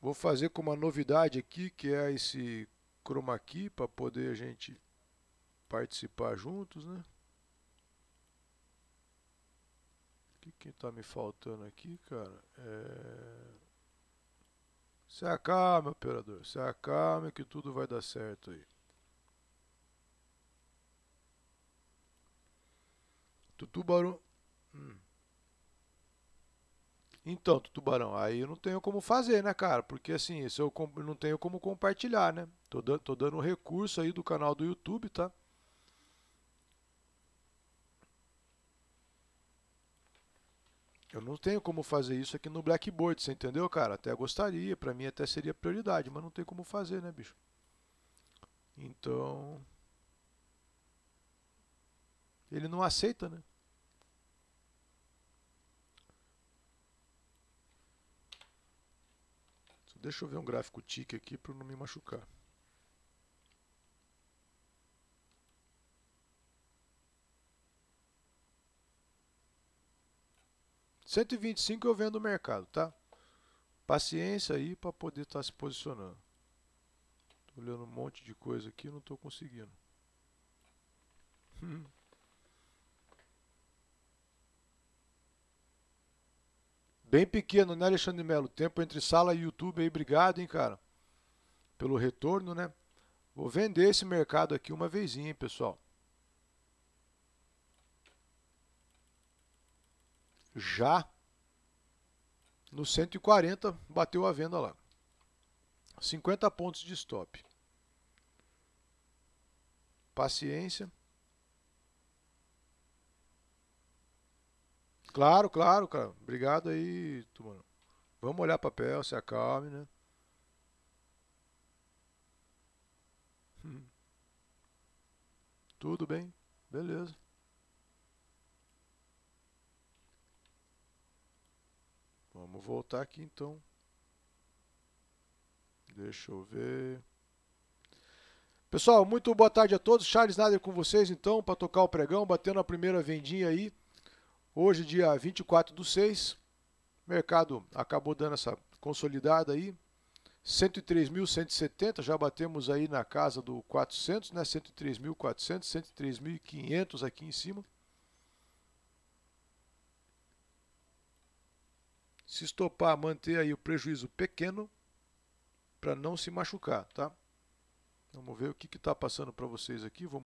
Vou fazer com uma novidade aqui, que é esse chroma key, para poder a gente participar juntos, né? O que que tá me faltando aqui, cara? É... Se acalme, operador. Se acalme que tudo vai dar certo aí. Tutubaru... Hum. Então, Tubarão, aí eu não tenho como fazer, né, cara? Porque assim, isso eu não tenho como compartilhar, né? Tô dando, tô dando recurso aí do canal do YouTube, tá? Eu não tenho como fazer isso aqui no Blackboard, você entendeu, cara? Até gostaria, pra mim até seria prioridade, mas não tem como fazer, né, bicho? Então. Ele não aceita, né? Deixa eu ver um gráfico tique aqui para não me machucar. 125 cinco eu vendo no mercado, tá? Paciência aí para poder estar tá se posicionando. Tô olhando um monte de coisa aqui, não estou conseguindo. Hum. Bem pequeno, né, Alexandre Melo? Tempo entre sala e YouTube aí, obrigado, hein, cara? Pelo retorno, né? Vou vender esse mercado aqui uma vezinha, hein, pessoal? Já no 140 bateu a venda lá. 50 pontos de stop. Paciência. Claro, claro, cara. Obrigado aí, mano. Vamos olhar papel, se acalme, né? Tudo bem, beleza. Vamos voltar aqui então. Deixa eu ver. Pessoal, muito boa tarde a todos. Charles Nader com vocês então, para tocar o pregão, batendo a primeira vendinha aí. Hoje, dia 24 do 6, mercado acabou dando essa consolidada aí, 103.170, já batemos aí na casa do 400, né? 103.400, 103.500 aqui em cima. Se estopar, manter aí o prejuízo pequeno para não se machucar, tá? Vamos ver o que está passando para vocês aqui. Vamos